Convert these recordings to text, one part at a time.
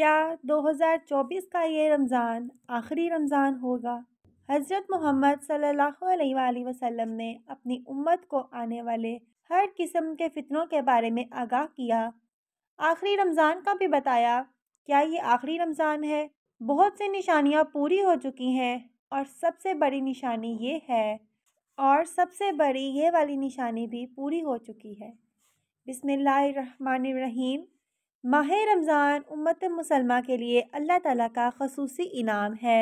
क्या 2024 का ये रमज़ान आखिरी रमज़ान होगा हज़रत मोहम्मद सल्लल्लाहु अलैहि वसल्लम ने अपनी उम्मत को आने वाले हर किस्म के फितनों के बारे में आगाह किया आखिरी रमज़ान का भी बताया क्या ये आखिरी रमज़ान है बहुत सी निशानियाँ पूरी हो चुकी हैं और सबसे बड़ी निशानी ये है और सबसे बड़ी ये वाली निशानी भी पूरी हो चुकी है बिसमीम माह रमज़ान उम्मत मुसलमा के लिए अल्लाह ताला का खसूस इनाम है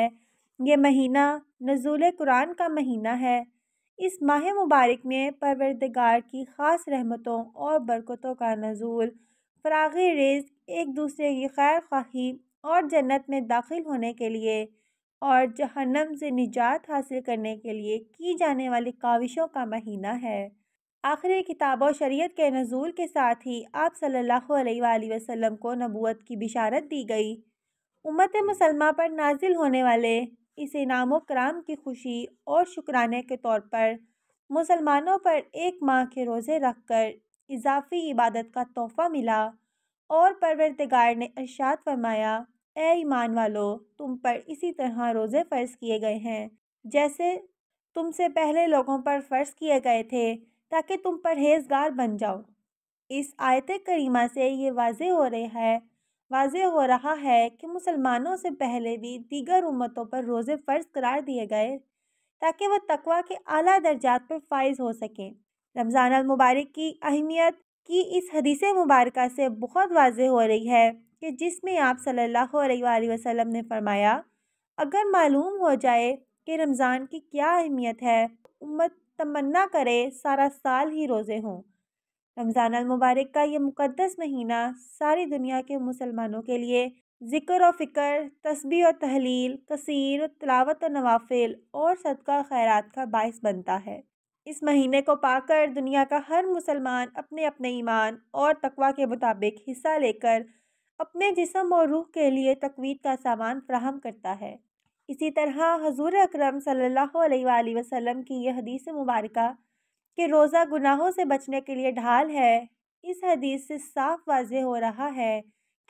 ये महीना नजूल कुरान का महीना है इस माह मुबारक में परवरदगार की ख़ास रहमतों और बरकतों का नजूल फराग रेज एक दूसरे की खैर खाही और जन्नत में दाखिल होने के लिए और जहन्नम से निजात हासिल करने के लिए की जाने वाली काविशों का महीना है आखिर किताब और शरीयत के नज़ूल के साथ ही आप सल्लल्लाहु अलैहि वसल्लम को नबूत की बिशारत दी गई उम्मत मुसलमा पर नाजिल होने वाले इस इनाम कराम की खुशी और शुक्राने के तौर पर मुसलमानों पर एक माह के रोज़े रख कर इजाफी इबादत का तोहफ़ा मिला और परवरतगार ने अर्शात फरमाया ए ईमान वालो तुम पर इसी तरह रोज़े फ़र्ज़ किए गए हैं जैसे तुमसे पहले लोगों पर फ़र्ज़ किए गए थे ताकि तुम परहेजगार बन जाओ इस आयत करीमा से ये वाज हो रहा है वाज हो रहा है कि मुसलमानों से पहले भी दीगर उम्मतों पर रोज़े फ़र्ज करार दिए गए ताकि वह तकवा के अली दर्जात पर फाइज हो सकें रमज़ान मुबारक की अहमियत की इस हदीस मुबारक से बहुत वाज हो रही है कि जिसमें आप सल्लल्लाहु अलैहि वसल्लम ने फरमाया अगर मालूम हो जाए कि रमज़ान की क्या अहमियत है उम्मत तमन्ना करे सारा साल ही रोज़े हों रमज़ान मुबारक का ये मुकद्दस महीना सारी दुनिया के मुसलमानों के लिए ज़िक्र और फ़िक्र तस्बी और तहलील कसीर तलावत और नवाफिल और सदका खैरात का बायस बनता है इस महीने को पाकर दुनिया का हर मुसलमान अपने अपने ईमान और तकवा के मुताबिक हिस्सा लेकर अपने जिसम और रूह के लिए तकवीद का सामान फ्राहम करता है इसी तरह हजूर अक्रम सल्लल्लाहु अलैहि वसल्लम की यह हदीस मुबारक कि रोज़ा गुनाहों से बचने के लिए ढाल है इस हदीस से साफ वाज हो रहा है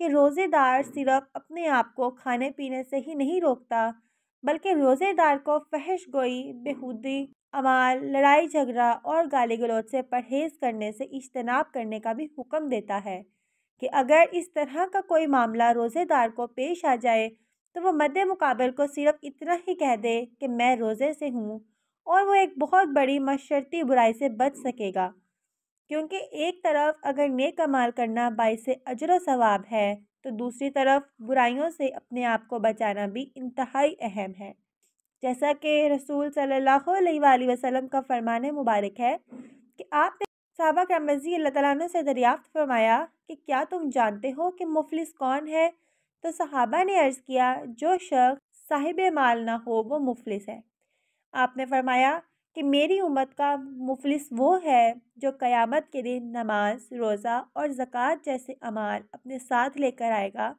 कि रोज़ेदार सिर्फ अपने आप को खाने पीने से ही नहीं रोकता बल्कि रोज़ेदार को फहश गोई बेहूदी अमाल लड़ाई झगड़ा और गाली गलोच से परहेज़ करने से इजतनाब करने का भी हुक्म देता है कि अगर इस तरह का कोई मामला रोज़ेदार को पेश आ जाए तो वह मद्दे मुकाबल को सिर्फ इतना ही कह दे कि मैं रोज़े से हूँ और वो एक बहुत बड़ी मशरती बुराई से बच सकेगा क्योंकि एक तरफ अगर नेक कमाल करना से अजर सवाब है तो दूसरी तरफ बुराइयों से अपने आप को बचाना भी इंतहाई अहम है जैसा कि रसूल सल्लल्लाहु अलैहि वसल्लम का फरमान मुबारक है कि आपने सबक करमजी अल्लाह तला से दरियाफ़्त फरमाया कि क्या तुम जानते हो कि मुफलिस कौन है तो सहाबा ने अर्ज़ किया जो शख्स साहिब माल ना हो वो मुफलिस है आपने फरमाया कि मेरी उम्मत का मुफलिस वो है जो क़यामत के दिन नमाज रोज़ा और ज़क़़त जैसे अमाल अपने साथ लेकर आएगा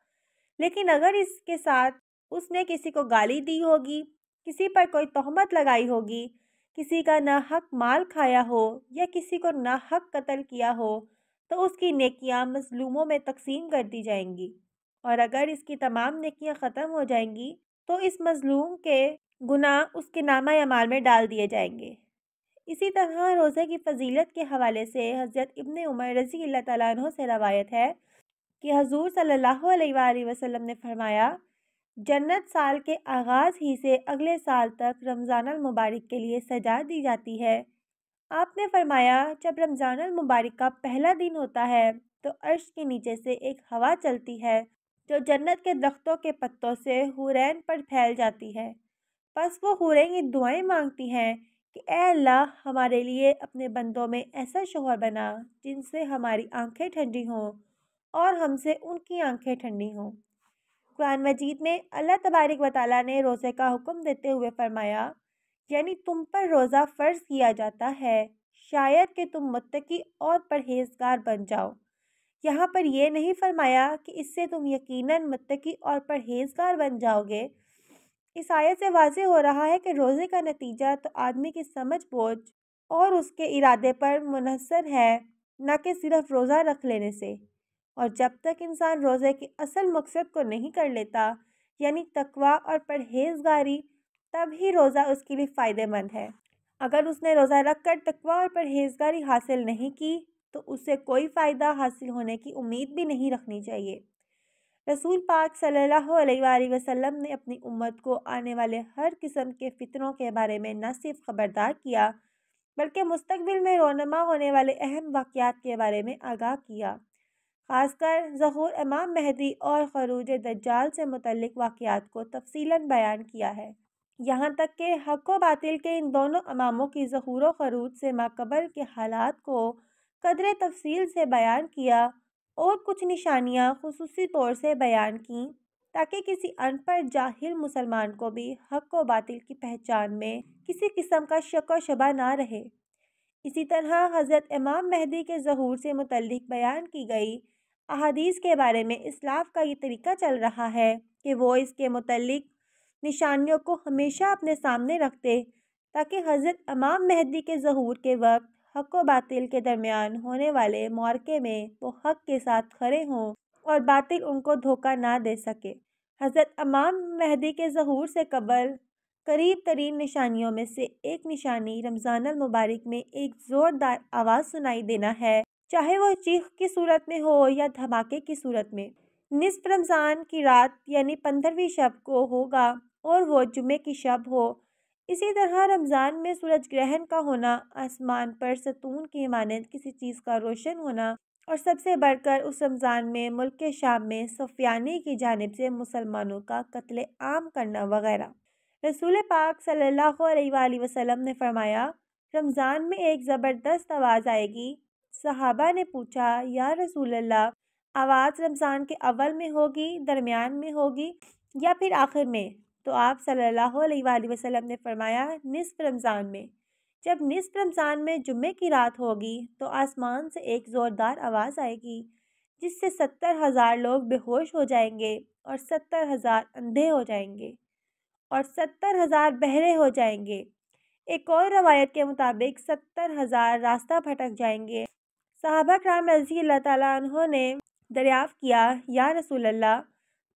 लेकिन अगर इसके साथ उसने किसी को गाली दी होगी किसी पर कोई तहमत लगाई होगी किसी का ना हक माल खाया हो या किसी को ना हक कत्ल किया हो तो उसकी नेकियां मज़लूमों में तकसीम कर दी जाएंगी और अगर इसकी तमाम नकियाँ ख़त्म हो जाएंगी तो इस मज़लूम के गुनाह उसके नामा अमाल में डाल दिए जाएंगे इसी तरह रोज़े की फजीलत के हवाले से हज़रत इबन उमर रजी अल्लाह से रवायत है कि हजूर सल्लल्लाहु अलैहि वसल्लम ने फरमाया जन्नत साल के आगाज़ ही से अगले साल तक रमज़ान मुबारक के लिए सजा दी जाती है आपने फरमाया जब रमज़ान मुबारक का पहला दिन होता है तो अर्श के नीचे से एक हवा चलती है जो जन्नत के दरख्तों के पत्तों से हुरैन पर फैल जाती है बस वो ये दुआएं मांगती हैं कि ए अल्लाह हमारे लिए अपने बंदों में ऐसा शोहर बना जिनसे हमारी आंखें ठंडी हों और हमसे उनकी आंखें ठंडी हों कुरान मजीद में अल्लाह तबारक वाली ने रोज़े का हुक्म देते हुए फरमाया यानी तुम पर रोज़ा फ़र्ज किया जाता है शायद कि तुम मुत्तकी और परहेजगार बन जाओ यहाँ पर यह नहीं फरमाया कि इससे तुम यकीनन मतकी और परहेजगार बन जाओगे इस आयत से वाज हो रहा है कि रोज़े का नतीजा तो आदमी की समझ बोझ और उसके इरादे पर मुनसर है न कि सिर्फ रोज़ा रख लेने से और जब तक इंसान रोज़े के असल मकसद को नहीं कर लेता यानी तकवा और परहेजगारी तब ही रोज़ा उसके लिए फ़ायदेमंद है अगर उसने रोज़ा रख कर तकवा और परहेजगारी हासिल नहीं की तो उससे कोई फ़ायदा हासिल होने की उम्मीद भी नहीं रखनी चाहिए रसूल पाक सल्लल्लाहु अलैहि वसल्लम ने अपनी उम्मत को आने वाले हर किस्म के फितरों के बारे में न सिर्फ खबरदार किया बल्कि मुस्तबिल में रोनमा होने वाले अहम वाक़ात के बारे में आगाह किया खासकर जहूर इमाम महदी और खरूज दज्जाल से मुतल वाक़ात को तफसीला बयान किया है यहाँ तक कि हक व बातिल के इन दोनों अमामों की जहूर खरूज से माकबल के हालात को कदर तफसील से बयान किया और कुछ निशानियाँ खसूसी तौर से बयान की ताकि किसी अनपढ़ जाहिल मुसलमान को भी हक व बातिल की पहचान में किसी किस्म का शक व शबा ना रहे इसी तरह हज़रत इमाम महदी के जहूर से मतलब बयान की गई अहदीस के बारे में इसलाफ का ये तरीका चल रहा है कि वो इसके मतलब निशानियों को हमेशा अपने सामने रखते ताकि हज़रत इमाम महदी के जहूर के वक्त हक व बातिल के दरमियान होने वाले मौके में वो हक के साथ खड़े हों और बातिल उनको धोखा ना दे सके हज़रत अमाम महदी के जहूर से कबल करीब तरीन निशानियों में से एक निशानी रमज़ान मुबारक में एक ज़ोरदार आवाज़ सुनाई देना है चाहे वह चीख की सूरत में हो या धमाके की सूरत में निसफ रमज़ान की रात यानी पंद्रहवीं शब को होगा और वो जुमे की शब हो इसी तरह रमज़ान में सूरज ग्रहण का होना आसमान पर सतून की मानद किसी चीज़ का रोशन होना और सबसे बढ़कर उस रमज़ान में मुल्क के शाम में सफियानी की जानब से मुसलमानों का कत्ल आम करना वगैरह रसूल पाक सल्लल्लाहु अलैहि वसल्लम ने फरमाया रमज़ान में एक ज़बरदस्त आवाज़ आएगी सहाबा ने पूछा या रसूल आवाज़ रमज़ान के अवल में होगी दरमियान में होगी या फिर आखिर में तो आप सल्लल्लाहु अलैहि वसल्लम ने फरमाया निसफ़ रमज़ान में जब निसफ रमज़ान में जुम्मे की रात होगी तो आसमान से एक ज़ोरदार आवाज़ आएगी जिससे सत्तर हज़ार लोग बेहोश हो जाएंगे और सत्तर हज़ार अंधे हो जाएंगे और सत्तर हज़ार बहरे हो जाएंगे एक और रवायत के मुताबिक सत्तर हज़ार रास्ता भटक जाएंगे साहबा कराम रजी अल्लाह ने दरियाफ़ किया या रसूल अल्लाह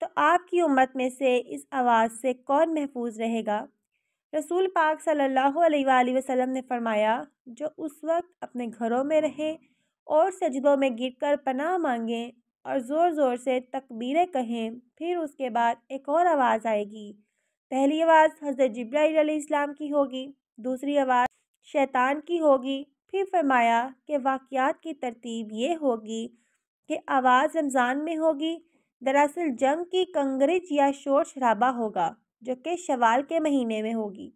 तो आपकी उम्मत में से इस आवाज़ से कौन महफूज रहेगा रसूल पाक सल्लल्लाहु अलैहि वसल्लम ने फरमाया जो उस वक्त अपने घरों में रहें और सजदों में गिर कर पनाह मांगें और ज़ोर ज़ोर से तकबीरें कहें फिर उसके बाद एक और आवाज़ आएगी पहली आवाज़ हज़रत जब्राईसम की होगी दूसरी आवाज़ शैतान की होगी फिर फरमाया कि वाक़ात की तरतीब ये होगी कि आवाज़ रमज़ान में होगी दरअसल जंग की कंगरिज या शोर शराबा होगा जो कि शवाल के महीने में होगी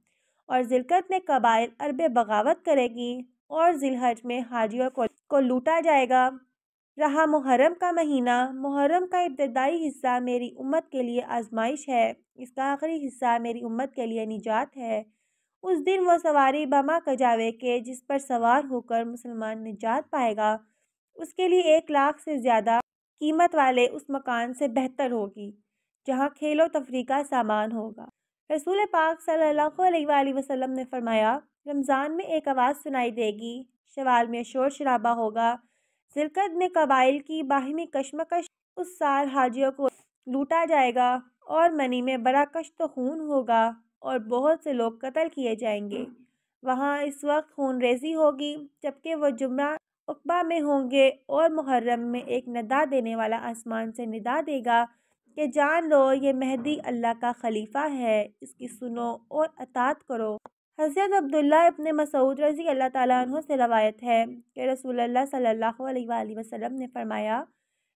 और जिलकत में कबाइल अरब बगावत करेगी और जिलहज में हाजियों को, को लूटा जाएगा रहा मुहर्रम का महीना मुहर्रम का इब्तदाई हिस्सा मेरी उम्मत के लिए आजमाइश है इसका आखिरी हिस्सा मेरी उम्मत के लिए निजात है उस दिन वह सवारी बमा कजावे के जिस पर सवार होकर मुसलमान निजात पाएगा उसके लिए एक लाख से ज़्यादा कीमत वाले उस मकान से बेहतर होगी जहाँ खेल व तफरी का सामान होगा रसूल पाक सल्लल्लाहु अलैहि वसल्लम ने फरमाया रमज़ान में एक आवाज़ सुनाई देगी शवाल में शोर शराबा होगा जिलकत में कबाइल की बाहमी कश्मकश उस साल हाजियों को लूटा जाएगा और मनी में बड़ा कश्त तो खून होगा और बहुत से लोग कत्ल किए जाएंगे वहाँ इस वक्त खून रेजी होगी जबकि वह जुमरा उकबा में होंगे और मुहर्रम में एक नदा देने वाला आसमान से निदा देगा कि जान लो ये मेहदी अल्लाह का खलीफा है इसकी सुनो और अतात करो हज़रत अब्दुल्ला अपने मसूद रजी अल्लाह तु से रवायत है कि रसूल सल्ला वसम ने फरमाया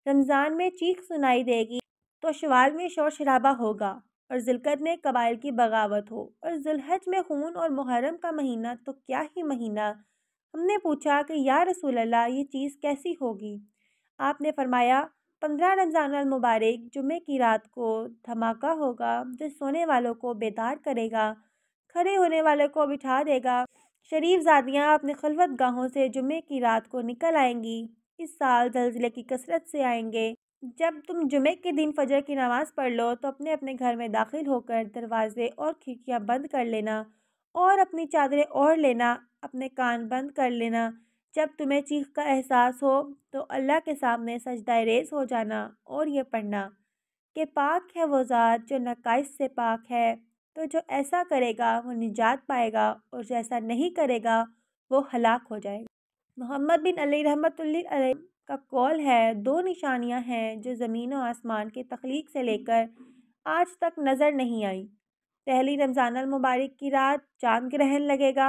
रमज़ान में चीख सुनाई देगी तो शवाल में शोर शराबा होगा और जिलकत में कबाइल की बगावत हो और जुलहज में खून और मुहर्रम का महीना तो क्या ही महीना हमने पूछा कि या रसूल अल्लाह ये चीज़ कैसी होगी आपने फरमाया पंद्रह रमज़ान मुबारक जुमे की रात को धमाका होगा जो सोने वालों को बेदार करेगा खड़े होने वालों को बिठा देगा शरीफ जादियाँ अपने खलवत गाहों से जुमे की रात को निकल आएंगी इस साल जलजिले की कसरत से आएंगे जब तुम जुमे के दिन फजर की नमाज़ पढ़ लो तो अपने अपने घर में दाखिल होकर दरवाजे और खिड़कियाँ बंद कर लेना और अपनी चादरें ओढ़ लेना अपने कान बंद कर लेना जब तुम्हें चीख का एहसास हो तो अल्लाह के सामने सजदा रेज हो जाना और ये पढ़ना कि पाक है वो ज़ात जो नकाइश से पाक है तो जो ऐसा करेगा वो निजात पाएगा और जो ऐसा नहीं करेगा वो हलाक हो जाएगा मोहम्मद बिन अली रहमत का कौल है दो निशानियां हैं जो ज़मीन और आसमान की तख्लीक से लेकर आज तक नज़र नहीं आई पहली रमज़ान मुबारक की रात चांद ग्रहण लगेगा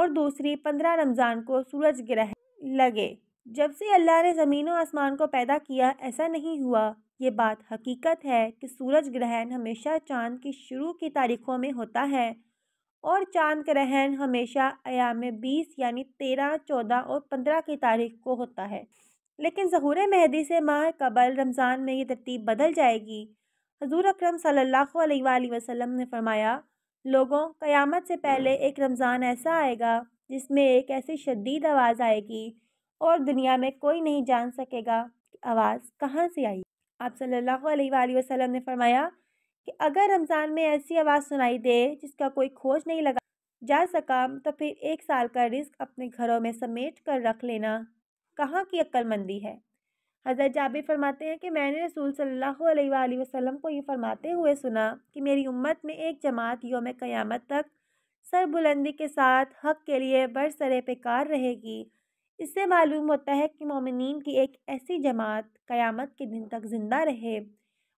और दूसरी पंद्रह रमज़ान को सूरज ग्रहण लगे जब से अल्लाह ने ज़मीन और आसमान को पैदा किया ऐसा नहीं हुआ ये बात हकीकत है कि सूरज ग्रहण हमेशा चांद की शुरू की तारीखों में होता है और चांद ग्रहण हमेशा अयाम बीस यानी तेरह चौदह और पंद्रह की तारीख को होता है लेकिन जहूर मेहदी से माह कबल रमज़ान में ये तरतीब बदल जाएगी हजूर अक्रम सल्हसम ने फरमाया लोगों क़यामत से पहले एक रमज़ान ऐसा आएगा जिसमें एक ऐसी शदीद आवाज़ आएगी और दुनिया में कोई नहीं जान सकेगा कि आवाज़ कहाँ से आई आप सल्ला अलैहि ने फरमाया कि अगर रमज़ान में ऐसी आवाज़ सुनाई दे जिसका कोई खोज नहीं लगा जा सका तो फिर एक साल का रिस्क अपने घरों में समेट कर रख लेना कहाँ की अक्लमंदी है हज़रत जाबिर फरमाते हैं कि मैंने रसूल सल्लल्लाहु अलैहि वसल्लम को ये फरमाते हुए सुना कि मेरी उम्मत में एक जमात योम क़यामत तक सर बुलंदी के साथ हक के लिए बरसरे पेकार रहेगी इससे मालूम होता है कि ममिन की एक ऐसी जमात क़यामत के दिन तक ज़िंदा रहे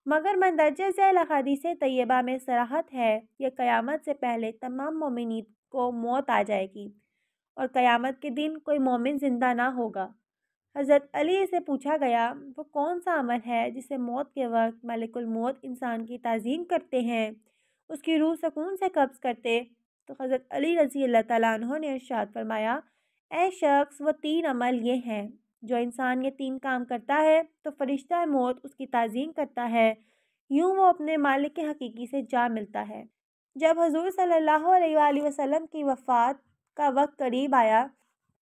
मगर जैल हदीस तय्यबा में सराहत है कि क़यामत से पहले तमाम ममिन को मौत आ जाएगी और क़यामत के दिन कोई मोमिन ज़िंदा ना होगा हज़रत अली से पूछा गया वो कौन सा अमल है जिसे मौत के वक्त मलिकुल मौत इंसान की तज़ीम करते हैं उसकी रूह सकून से कब्ज़ करते तो हज़रत अली रजी अल्लाह तु ने इर्शाद फरमाया ए शख्स वो तीन अमल ये हैं जो इंसान ये तीन काम करता है तो फरिश्ता मौत उसकी तज़ीम करता है यूँ वो अपने मालिक के हकीकी से जा मिलता है जब हजूर सल्लल्लाहु अलैहि वसल्लम की वफ़ात का वक्त करीब आया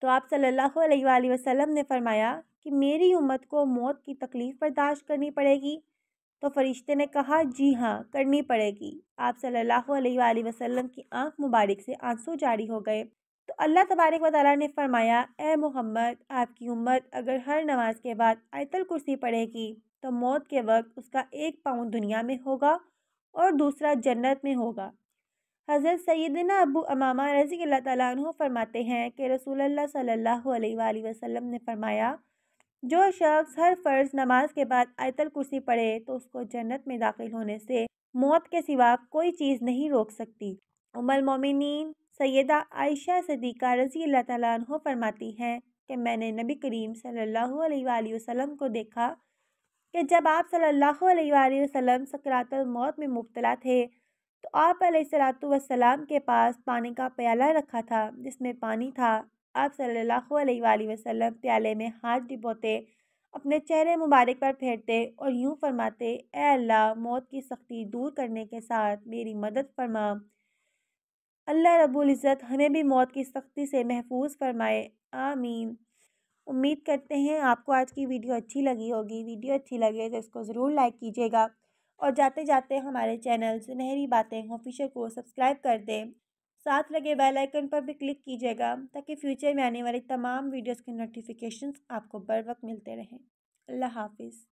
तो आप सल्लल्लाहु अलैहि वसल्लम ने फरमाया कि मेरी उम्मत को मौत की तकलीफ़ बर्दाश्त करनी पड़ेगी तो फरिश्ते ने कहा जी हाँ करनी पड़ेगी आप सल्लल्लाहु अलैहि वसल्लम की आँख मुबारक से आंसू जारी हो गए तो अल्लाह तबारक वाली ने फरमाया ए मोहम्मद आपकी उम्मत अगर हर नमाज के बाद आयतल कुर्सी पढ़ेगी तो मौत के वक्त उसका एक पाँव दुनिया में होगा और दूसरा जन्नत में होगा हज़रत सैदना अबू अमामा रज़ी अल्लाह तु फरमाते हैं कि रसूल सल्ला वसम ने फ़रमाया जो शख्स हर फ़र्ज़ नमाज के बाद आयतल कुर्सी पढ़े तो उसको जन्नत में दाखिल होने से मौत के सिवा कोई चीज़ नहीं रोक सकती उमल मोमिन सैदा आयशा सदीक़ा रज़ी अल्लाह तु फरमाती हैं कि मैंने नबी करीम सल्ला वसम को देखा कि जब आप सल्ला वसम वसल्लम मौत में मुबतला थे तो आप सलाम के पास पानी का प्याला रखा था जिसमें पानी था आप सल्लल्लाहु अलैहि वसल्लम प्याले में हाथ डिबोते अपने चेहरे मुबारक पर फेरते और यूं फरमाते ए अल्लाह मौत की सख्ती दूर करने के साथ मेरी मदद फरमा अल्लाह रब्बुल इज़्ज़त हमें भी मौत की सख्ती से महफूज फरमाए आमीन उम्मीद करते हैं आपको आज की वीडियो अच्छी लगी होगी वीडियो अच्छी लगे तो इसको ज़रूर लाइक कीजिएगा और जाते जाते हमारे चैनल सुनहरी बातें ऑफिशियल को सब्सक्राइब कर दें साथ लगे बेल आइकन पर भी क्लिक कीजिएगा ताकि फ्यूचर में आने वाली तमाम वीडियोस के नोटिफिकेशंस आपको बर वक्त मिलते रहें अल्लाह हाफिज़